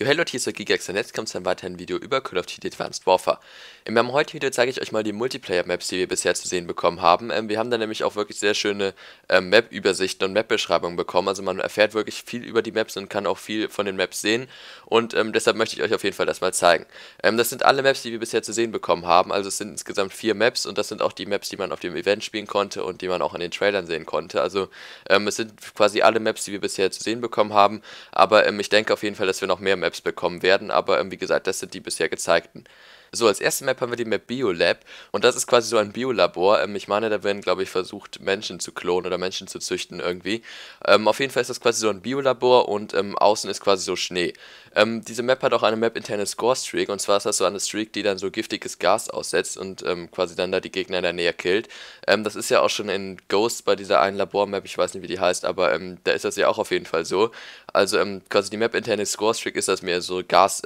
Yo hey hier ist der jetzt kommt zu einem weiteren Video über Call of Duty Advanced Warfare. In meinem heutigen Video zeige ich euch mal die Multiplayer-Maps, die wir bisher zu sehen bekommen haben. Ähm, wir haben da nämlich auch wirklich sehr schöne ähm, Map-Übersichten und Map-Beschreibungen bekommen, also man erfährt wirklich viel über die Maps und kann auch viel von den Maps sehen und ähm, deshalb möchte ich euch auf jeden Fall das mal zeigen. Ähm, das sind alle Maps, die wir bisher zu sehen bekommen haben, also es sind insgesamt vier Maps und das sind auch die Maps, die man auf dem Event spielen konnte und die man auch in den Trailern sehen konnte. Also ähm, es sind quasi alle Maps, die wir bisher zu sehen bekommen haben, aber ähm, ich denke auf jeden Fall, dass wir noch mehr Maps Maps bekommen werden, aber ähm, wie gesagt, das sind die bisher gezeigten. So, als erste Map haben wir die Map Biolab und das ist quasi so ein Biolabor. Ähm, ich meine, da werden, glaube ich, versucht, Menschen zu klonen oder Menschen zu züchten irgendwie. Ähm, auf jeden Fall ist das quasi so ein Biolabor und ähm, außen ist quasi so Schnee. Ähm, diese Map hat auch eine Map-interne Score-Streak und zwar ist das so eine Streak, die dann so giftiges Gas aussetzt und ähm, quasi dann da die Gegner in der Nähe killt. Ähm, das ist ja auch schon in Ghost bei dieser einen Labor-Map, ich weiß nicht, wie die heißt, aber da ist das ja auch auf jeden Fall so. Also quasi die Map-interne Score-Streak ist, dass wir so Gas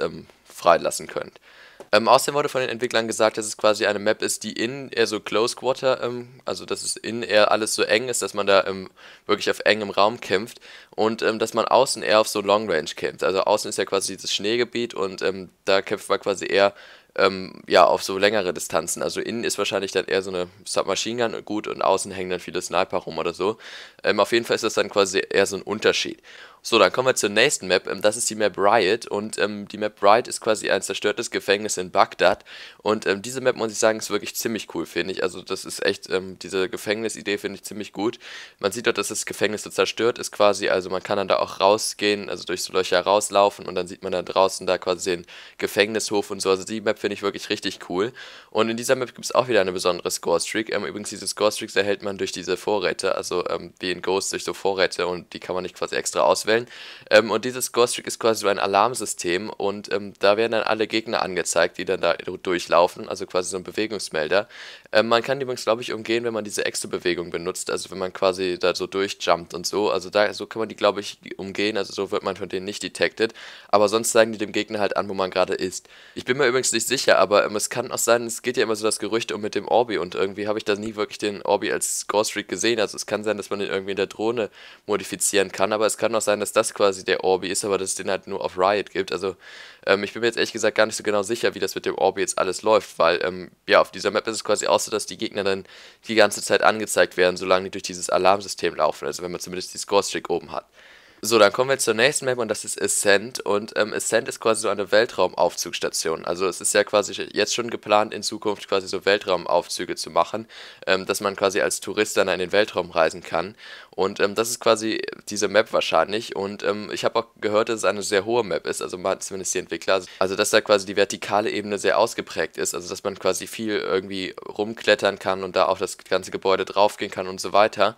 freilassen könnt. Ähm, außerdem wurde von den Entwicklern gesagt, dass es quasi eine Map ist, die in eher so Close Quarter, ähm, also dass es in eher alles so eng ist, dass man da ähm, wirklich auf engem Raum kämpft und ähm, dass man außen eher auf so Long Range kämpft. Also außen ist ja quasi dieses Schneegebiet und ähm, da kämpft man quasi eher ähm, ja, auf so längere Distanzen. Also innen ist wahrscheinlich dann eher so eine Submachine Gun gut und außen hängen dann viele Sniper rum oder so. auf jeden Fall ist das dann quasi eher so ein Unterschied. So, dann kommen wir zur nächsten Map. Ähm, das ist die Map Riot. Und ähm, die Map Riot ist quasi ein zerstörtes Gefängnis in Bagdad. Und ähm, diese Map, muss ich sagen, ist wirklich ziemlich cool, finde ich. Also, das ist echt, ähm, diese Gefängnisidee finde ich ziemlich gut. Man sieht dort, dass das Gefängnis so zerstört ist quasi. Also, man kann dann da auch rausgehen, also durch so Löcher rauslaufen. Und dann sieht man da draußen da quasi den Gefängnishof und so. Also, die Map finde ich wirklich richtig cool. Und in dieser Map gibt es auch wieder eine besondere Score-Streak. Ähm, übrigens, diese Score-Streaks erhält man durch diese Vorräte. Also, ähm, wie in Ghost durch so Vorräte. Und die kann man nicht quasi extra auswählen. Quellen. Ähm, und dieses Ghost Trick ist quasi so ein Alarmsystem und ähm, da werden dann alle Gegner angezeigt, die dann da durchlaufen, also quasi so ein Bewegungsmelder. Ähm, man kann die übrigens, glaube ich, umgehen, wenn man diese extra Bewegung benutzt, also wenn man quasi da so durchjumpt und so. Also da so kann man die, glaube ich, umgehen, also so wird man von denen nicht detected. Aber sonst zeigen die dem Gegner halt an, wo man gerade ist. Ich bin mir übrigens nicht sicher, aber ähm, es kann auch sein, es geht ja immer so das Gerücht um mit dem Orbi und irgendwie habe ich da nie wirklich den Orbi als Ghost Trick gesehen. Also es kann sein, dass man den irgendwie in der Drohne modifizieren kann, aber es kann auch sein, dass dass das quasi der Orbi ist, aber dass es den halt nur auf Riot gibt. Also ähm, ich bin mir jetzt ehrlich gesagt gar nicht so genau sicher, wie das mit dem Orbi jetzt alles läuft, weil ähm, ja, auf dieser Map ist es quasi auch so, dass die Gegner dann die ganze Zeit angezeigt werden, solange die durch dieses Alarmsystem laufen, also wenn man zumindest die Score-Streak oben hat. So, dann kommen wir zur nächsten Map und das ist Ascent. Und ähm, Ascent ist quasi so eine Weltraumaufzugstation. Also es ist ja quasi jetzt schon geplant, in Zukunft quasi so Weltraumaufzüge zu machen, ähm, dass man quasi als Tourist dann in den Weltraum reisen kann. Und ähm, das ist quasi diese Map wahrscheinlich. Und ähm, ich habe auch gehört, dass es eine sehr hohe Map ist, also man, zumindest die Entwickler. Also dass da quasi die vertikale Ebene sehr ausgeprägt ist, also dass man quasi viel irgendwie rumklettern kann und da auf das ganze Gebäude draufgehen kann und so weiter.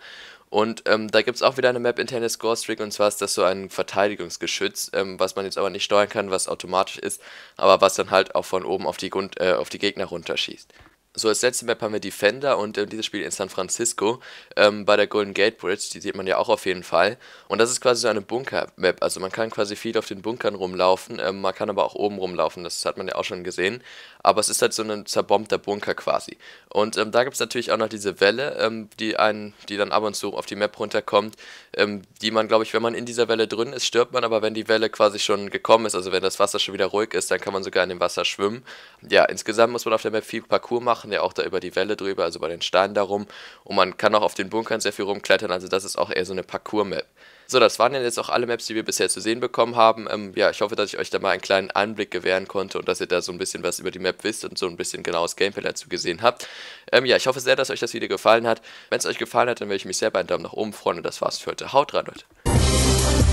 Und ähm, da gibt es auch wieder eine Map Interne Score Streak und zwar ist das so ein Verteidigungsgeschütz, ähm, was man jetzt aber nicht steuern kann, was automatisch ist, aber was dann halt auch von oben auf die, Grund, äh, auf die Gegner runterschießt. So, als letzte Map haben wir Defender und äh, dieses Spiel in San Francisco ähm, bei der Golden Gate Bridge. Die sieht man ja auch auf jeden Fall. Und das ist quasi so eine Bunker-Map. Also man kann quasi viel auf den Bunkern rumlaufen, ähm, man kann aber auch oben rumlaufen. Das hat man ja auch schon gesehen. Aber es ist halt so ein zerbombter Bunker quasi. Und ähm, da gibt es natürlich auch noch diese Welle, ähm, die, einen, die dann ab und zu auf die Map runterkommt, ähm, die man, glaube ich, wenn man in dieser Welle drin ist, stirbt man. Aber wenn die Welle quasi schon gekommen ist, also wenn das Wasser schon wieder ruhig ist, dann kann man sogar in dem Wasser schwimmen. Ja, insgesamt muss man auf der Map viel Parcours machen machen ja auch da über die Welle drüber, also bei den Steinen darum. Und man kann auch auf den Bunkern sehr viel rumklettern, also das ist auch eher so eine Parcours-Map. So, das waren dann jetzt auch alle Maps, die wir bisher zu sehen bekommen haben. Ähm, ja, ich hoffe, dass ich euch da mal einen kleinen Einblick gewähren konnte und dass ihr da so ein bisschen was über die Map wisst und so ein bisschen genaues Gameplay dazu gesehen habt. Ähm, ja, ich hoffe sehr, dass euch das Video gefallen hat. Wenn es euch gefallen hat, dann würde ich mich sehr bei einem Daumen nach oben freuen und das war's für heute. Haut rein, Leute!